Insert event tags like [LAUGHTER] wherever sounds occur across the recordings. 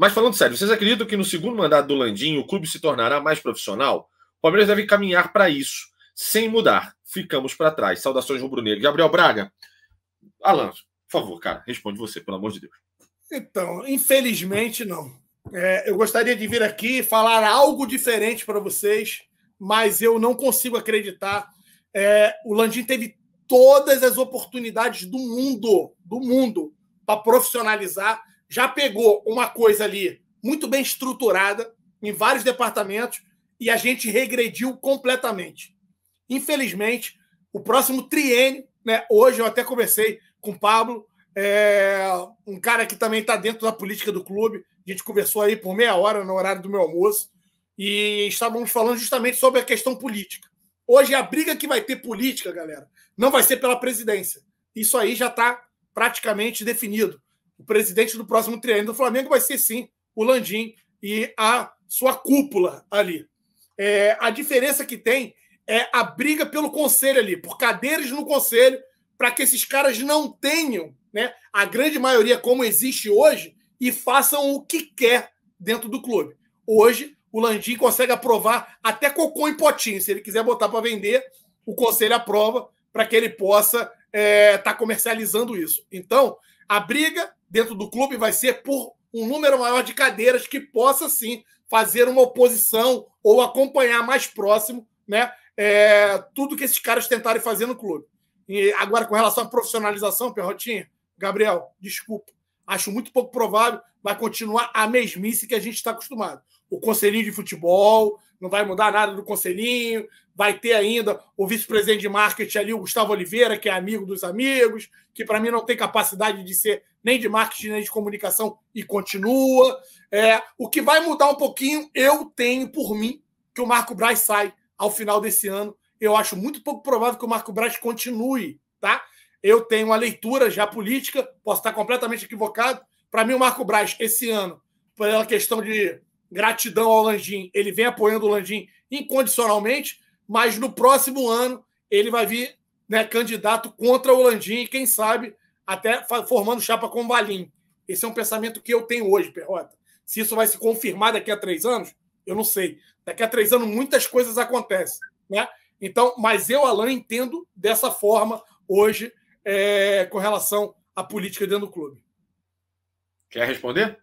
Mas falando sério, vocês acreditam que no segundo mandato do Landim o clube se tornará mais profissional? O Palmeiras deve caminhar para isso, sem mudar. Ficamos para trás. Saudações rubro-negro. Gabriel Braga. Alan, por favor, cara, responde você, pelo amor de Deus. Então, infelizmente não. É, eu gostaria de vir aqui falar algo diferente para vocês, mas eu não consigo acreditar. É, o Landim teve todas as oportunidades do mundo, do mundo, para profissionalizar já pegou uma coisa ali muito bem estruturada em vários departamentos e a gente regrediu completamente. Infelizmente, o próximo triênio, né? Hoje eu até conversei com o Pablo, é, um cara que também está dentro da política do clube. A gente conversou aí por meia hora no horário do meu almoço e estávamos falando justamente sobre a questão política. Hoje é a briga que vai ter política, galera, não vai ser pela presidência. Isso aí já está praticamente definido o presidente do próximo triênio do Flamengo vai ser sim o Landim e a sua cúpula ali. É, a diferença que tem é a briga pelo conselho ali, por cadeiras no conselho, para que esses caras não tenham né, a grande maioria como existe hoje e façam o que quer dentro do clube. Hoje, o Landim consegue aprovar até cocô em potinho. Se ele quiser botar para vender, o conselho aprova para que ele possa estar é, tá comercializando isso. Então, a briga dentro do clube vai ser por um número maior de cadeiras que possa sim fazer uma oposição ou acompanhar mais próximo, né? É, tudo que esses caras tentarem fazer no clube. E agora, com relação à profissionalização, Perrotinha, Gabriel, desculpa acho muito pouco provável, vai continuar a mesmice que a gente está acostumado. O conselhinho de futebol, não vai mudar nada do conselhinho, vai ter ainda o vice-presidente de marketing ali, o Gustavo Oliveira, que é amigo dos amigos, que para mim não tem capacidade de ser nem de marketing nem de comunicação e continua. É, o que vai mudar um pouquinho, eu tenho por mim que o Marco Braz sai ao final desse ano. Eu acho muito pouco provável que o Marco Braz continue, tá? Eu tenho uma leitura já política, posso estar completamente equivocado. Para mim, o Marco Braz, esse ano, pela questão de gratidão ao Landim, ele vem apoiando o Landim incondicionalmente, mas no próximo ano ele vai vir né, candidato contra o Landim e, quem sabe, até formando chapa com o Valim. Esse é um pensamento que eu tenho hoje, Perrota. Se isso vai se confirmar daqui a três anos, eu não sei. Daqui a três anos muitas coisas acontecem, né? Então, mas eu, Alan, entendo dessa forma hoje é, com relação à política dentro do clube. Quer responder?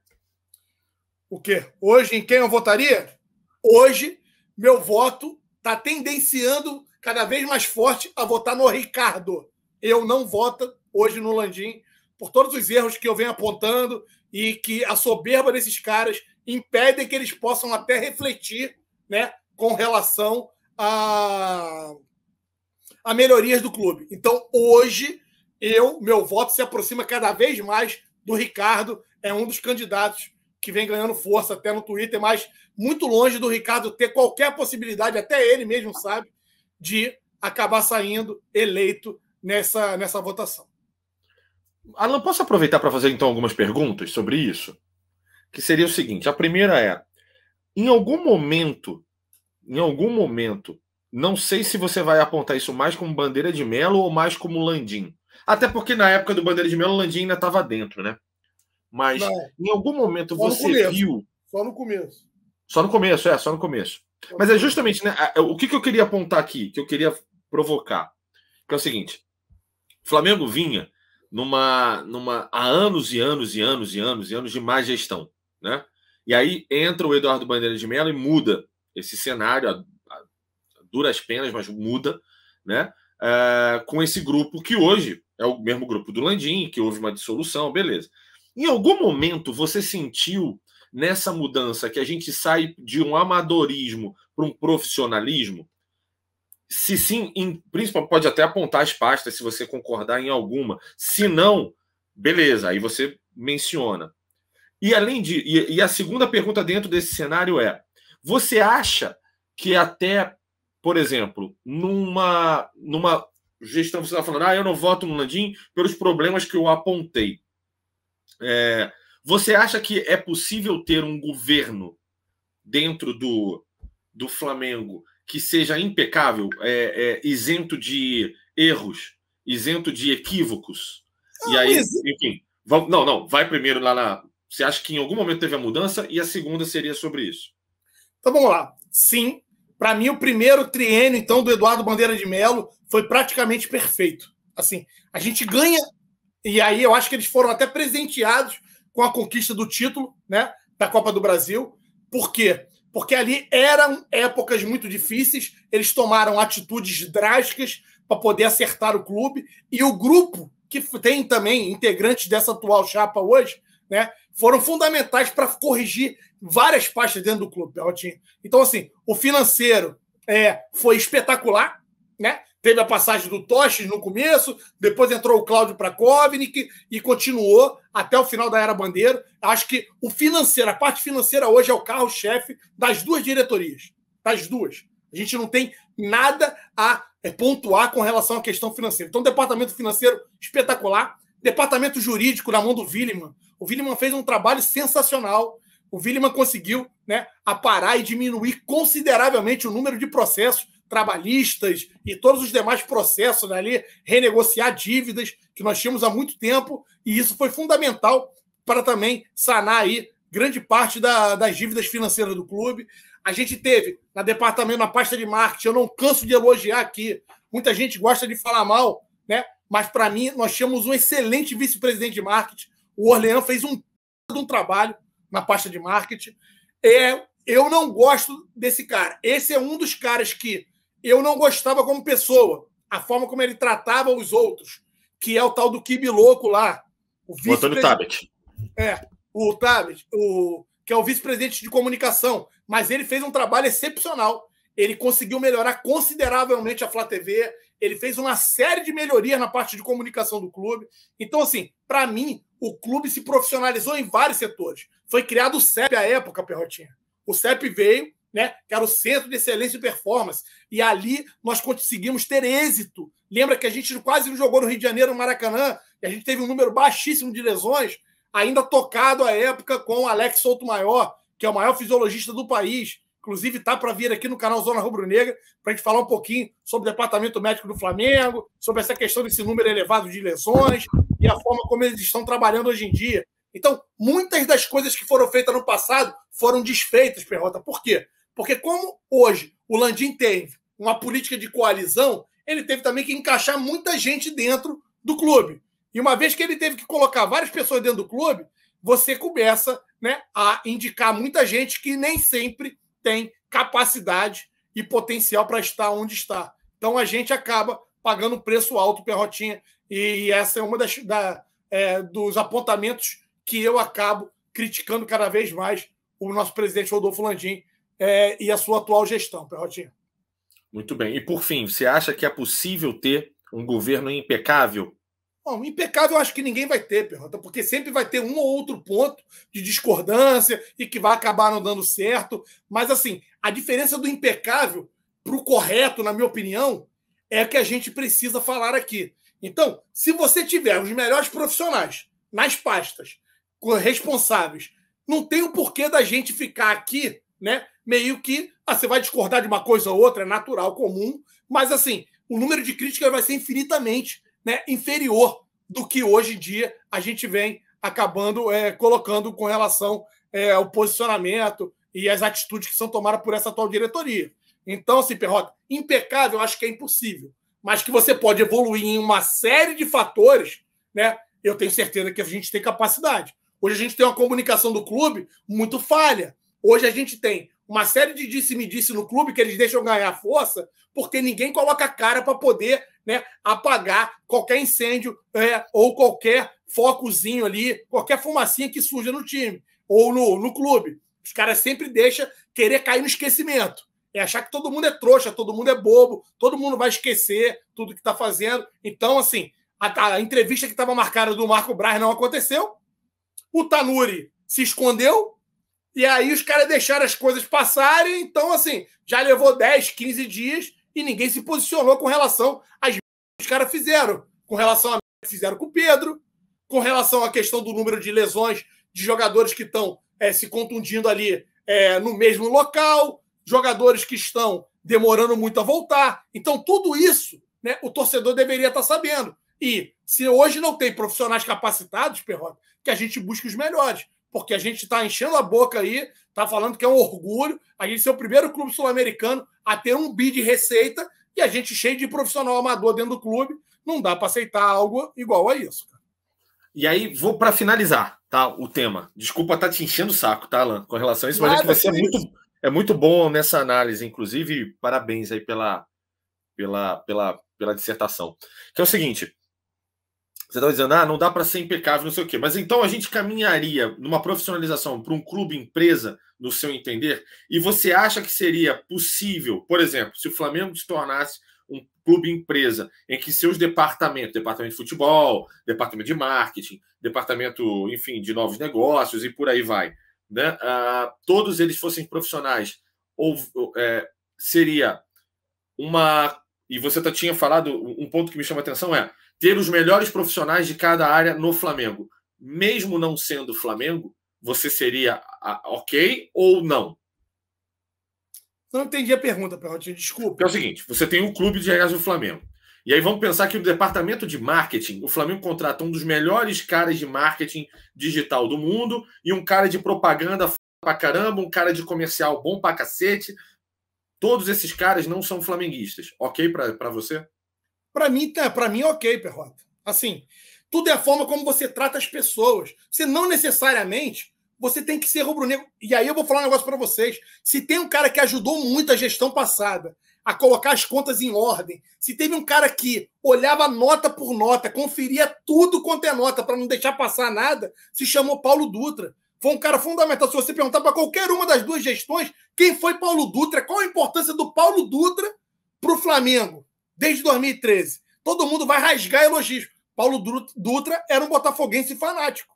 O quê? Hoje em quem eu votaria? Hoje, meu voto está tendenciando cada vez mais forte a votar no Ricardo. Eu não voto hoje no Landim por todos os erros que eu venho apontando e que a soberba desses caras impedem que eles possam até refletir né, com relação a, a melhorias do clube. Então, hoje, eu, meu voto se aproxima cada vez mais do Ricardo, é um dos candidatos que vem ganhando força até no Twitter, mas muito longe do Ricardo ter qualquer possibilidade, até ele mesmo sabe, de acabar saindo eleito nessa, nessa votação. Alan, posso aproveitar para fazer então algumas perguntas sobre isso? Que seria o seguinte: a primeira é, em algum momento, em algum momento, não sei se você vai apontar isso mais como bandeira de Melo ou mais como Landim, até porque na época do Bandeira de Melo, o Landim ainda estava dentro, né? Mas Não. em algum momento só você viu. Só no começo. Só no começo, é, só no começo. Mas é justamente, né? É, o que, que eu queria apontar aqui, que eu queria provocar, que é o seguinte: o Flamengo vinha numa, numa há anos e anos e anos e anos e anos de má gestão, né? E aí entra o Eduardo Bandeira de Mello e muda esse cenário, a, a duras penas, mas muda, né? É, com esse grupo que hoje é o mesmo grupo do Landim, que houve uma dissolução, beleza. Em algum momento você sentiu nessa mudança que a gente sai de um amadorismo para um profissionalismo? Se sim, em, principalmente pode até apontar as pastas se você concordar em alguma. Se não, beleza, aí você menciona. E além de. E, e a segunda pergunta dentro desse cenário é: você acha que até, por exemplo, numa, numa gestão está falando, ah, eu não voto no Landim pelos problemas que eu apontei. É, você acha que é possível ter um governo dentro do, do Flamengo que seja impecável, é, é, isento de erros, isento de equívocos? Não, e aí, enfim, vamos, não, não, vai primeiro lá na. Você acha que em algum momento teve a mudança? E a segunda seria sobre isso. Então vamos lá. Sim, para mim, o primeiro triênio, então, do Eduardo Bandeira de Melo foi praticamente perfeito. Assim, a gente ganha, e aí eu acho que eles foram até presenteados com a conquista do título, né? Da Copa do Brasil. Por quê? Porque ali eram épocas muito difíceis, eles tomaram atitudes drásticas para poder acertar o clube, e o grupo, que tem também integrantes dessa atual chapa hoje, né? Foram fundamentais para corrigir várias pastas dentro do clube, Peltinho. Então, assim, o financeiro é, foi espetacular, né? Teve a passagem do Toches no começo, depois entrou o Cláudio Prakovnik e continuou até o final da Era Bandeiro. Acho que o financeiro, a parte financeira hoje é o carro-chefe das duas diretorias. Das duas. A gente não tem nada a é, pontuar com relação à questão financeira. Então, departamento financeiro espetacular. Departamento jurídico na mão do Willeman. O Willeman fez um trabalho sensacional o Willeman conseguiu né, aparar e diminuir consideravelmente o número de processos trabalhistas e todos os demais processos né, ali, renegociar dívidas que nós tínhamos há muito tempo, e isso foi fundamental para também sanar aí grande parte da, das dívidas financeiras do clube. A gente teve na departamento, na pasta de marketing, eu não canso de elogiar aqui. Muita gente gosta de falar mal, né? Mas para mim, nós tínhamos um excelente vice-presidente de marketing. O Orlean fez um, um trabalho na pasta de marketing. É, eu não gosto desse cara. Esse é um dos caras que eu não gostava como pessoa. A forma como ele tratava os outros, que é o tal do Kibi Louco lá. O, o Antônio Tabet. É, o Tabet, o, que é o vice-presidente de comunicação. Mas ele fez um trabalho excepcional. Ele conseguiu melhorar consideravelmente a Flá TV. Ele fez uma série de melhorias na parte de comunicação do clube. Então, assim, para mim, o clube se profissionalizou em vários setores. Foi criado o CEP à época, Perrotinha. O CEP veio, né, que era o Centro de Excelência e Performance. E ali nós conseguimos ter êxito. Lembra que a gente quase não jogou no Rio de Janeiro, no Maracanã, e a gente teve um número baixíssimo de lesões, ainda tocado à época com o Alex Souto Maior, que é o maior fisiologista do país. Inclusive, tá para vir aqui no canal Zona Rubro Negra para a gente falar um pouquinho sobre o departamento médico do Flamengo, sobre essa questão desse número elevado de lesões, e a forma como eles estão trabalhando hoje em dia. Então, muitas das coisas que foram feitas no passado foram desfeitas, Perrota. Por quê? Porque como hoje o Landim teve uma política de coalizão, ele teve também que encaixar muita gente dentro do clube. E uma vez que ele teve que colocar várias pessoas dentro do clube, você começa né, a indicar muita gente que nem sempre tem capacidade e potencial para estar onde está. Então a gente acaba pagando preço alto, Perrotinha, e essa é uma das da, é, dos apontamentos que eu acabo criticando cada vez mais o nosso presidente Rodolfo Landim é, e a sua atual gestão, Perrotinho. Muito bem. E por fim, você acha que é possível ter um governo impecável? Bom, impecável eu acho que ninguém vai ter, Perrota, porque sempre vai ter um ou outro ponto de discordância e que vai acabar não dando certo. Mas, assim, a diferença do impecável para o correto, na minha opinião, é que a gente precisa falar aqui. Então, se você tiver os melhores profissionais nas pastas, responsáveis, não tem o porquê da gente ficar aqui, né? Meio que ah, você vai discordar de uma coisa ou outra, é natural, comum, mas assim, o número de críticas vai ser infinitamente né, inferior do que hoje em dia a gente vem acabando é, colocando com relação é, ao posicionamento e as atitudes que são tomadas por essa atual diretoria. Então, assim, Perrota, impecável acho que é impossível mas que você pode evoluir em uma série de fatores, né? Eu tenho certeza que a gente tem capacidade. Hoje a gente tem uma comunicação do clube muito falha. Hoje a gente tem uma série de disse-me-disse -disse no clube que eles deixam ganhar força porque ninguém coloca a cara para poder né, apagar qualquer incêndio é, ou qualquer focozinho ali, qualquer fumacinha que surja no time ou no, no clube. Os caras sempre deixam querer cair no esquecimento. É achar que todo mundo é trouxa, todo mundo é bobo, todo mundo vai esquecer tudo que está fazendo. Então, assim, a, a entrevista que estava marcada do Marco Braz não aconteceu. O Tanuri se escondeu. E aí os caras deixaram as coisas passarem. Então, assim, já levou 10, 15 dias e ninguém se posicionou com relação às que os caras fizeram. Com relação a que fizeram com o Pedro, com relação à questão do número de lesões de jogadores que estão é, se contundindo ali é, no mesmo local, jogadores que estão demorando muito a voltar. Então, tudo isso né, o torcedor deveria estar sabendo. E se hoje não tem profissionais capacitados, Perrota, que a gente busque os melhores. Porque a gente está enchendo a boca aí, está falando que é um orgulho a gente ser o primeiro clube sul-americano a ter um bid de receita e a gente cheio de profissional amador dentro do clube. Não dá para aceitar algo igual a isso. E aí, vou para finalizar tá, o tema. Desculpa estar tá te enchendo o saco, tá, Alan, com relação a isso, Nada mas é que você é muito é muito bom nessa análise, inclusive, parabéns aí pela, pela, pela, pela dissertação. Que é o seguinte: você está dizendo, ah, não dá para ser impecável, não sei o quê, mas então a gente caminharia numa profissionalização para um clube empresa, no seu entender, e você acha que seria possível, por exemplo, se o Flamengo se tornasse um clube empresa em que seus departamentos, departamento de futebol, departamento de marketing, departamento, enfim, de novos negócios e por aí vai né, todos eles fossem profissionais, ou, é, seria uma. E você tá, tinha falado, um ponto que me chama a atenção é ter os melhores profissionais de cada área no Flamengo. Mesmo não sendo Flamengo, você seria ok ou não? Não entendi a pergunta, Pelotinho desculpa. É o seguinte: você tem um clube de regatas do Flamengo. E aí vamos pensar que o departamento de marketing, o Flamengo contrata um dos melhores caras de marketing digital do mundo e um cara de propaganda pra caramba, um cara de comercial bom pra cacete. Todos esses caras não são flamenguistas. Ok para você? Para mim, tá, para mim ok, Perrota. Assim, tudo é a forma como você trata as pessoas. Você não necessariamente você tem que ser rubro-negro. E aí eu vou falar um negócio para vocês. Se tem um cara que ajudou muito a gestão passada a colocar as contas em ordem, se teve um cara que olhava nota por nota, conferia tudo quanto é nota para não deixar passar nada, se chamou Paulo Dutra. Foi um cara fundamental. Se você perguntar para qualquer uma das duas gestões quem foi Paulo Dutra, qual a importância do Paulo Dutra para o Flamengo desde 2013, todo mundo vai rasgar elogios. Paulo Dutra era um botafoguense fanático,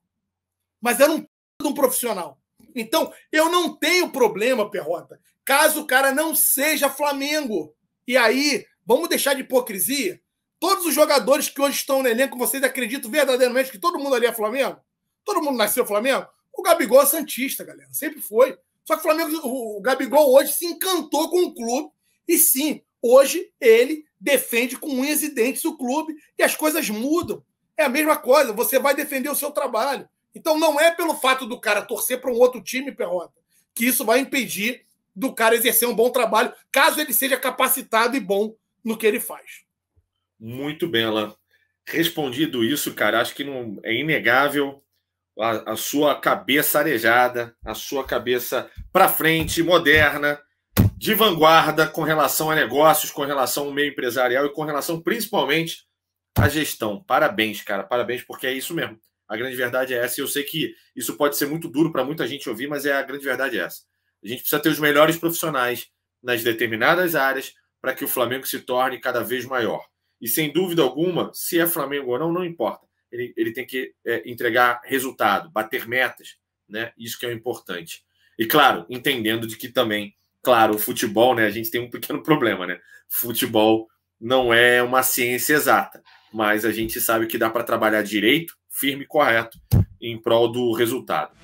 mas era um, um profissional. Então, eu não tenho problema, Perrota, caso o cara não seja Flamengo. E aí, vamos deixar de hipocrisia? Todos os jogadores que hoje estão no elenco, vocês acreditam verdadeiramente que todo mundo ali é Flamengo? Todo mundo nasceu Flamengo? O Gabigol é Santista, galera. Sempre foi. Só que o Flamengo, o Gabigol hoje se encantou com o clube. E sim, hoje ele defende com unhas e dentes o clube e as coisas mudam. É a mesma coisa, você vai defender o seu trabalho. Então não é pelo fato do cara torcer para um outro time, Perrota, que isso vai impedir do cara exercer um bom trabalho, caso ele seja capacitado e bom no que ele faz. Muito bem, Alan. Respondido isso, cara, acho que não é inegável a, a sua cabeça arejada, a sua cabeça para frente, moderna, de vanguarda com relação a negócios, com relação ao meio empresarial e com relação principalmente à gestão. Parabéns, cara, parabéns, porque é isso mesmo. A grande verdade é essa. E eu sei que isso pode ser muito duro para muita gente ouvir, mas é a grande verdade é essa. A gente precisa ter os melhores profissionais nas determinadas áreas para que o Flamengo se torne cada vez maior. E sem dúvida alguma, se é Flamengo ou não, não importa. Ele, ele tem que é, entregar resultado, bater metas, né? Isso que é o importante. E claro, entendendo de que também, claro, o futebol, né? A gente tem um pequeno [LAUGHS] problema, né? Futebol não é uma ciência exata, mas a gente sabe que dá para trabalhar direito, firme e correto em prol do resultado.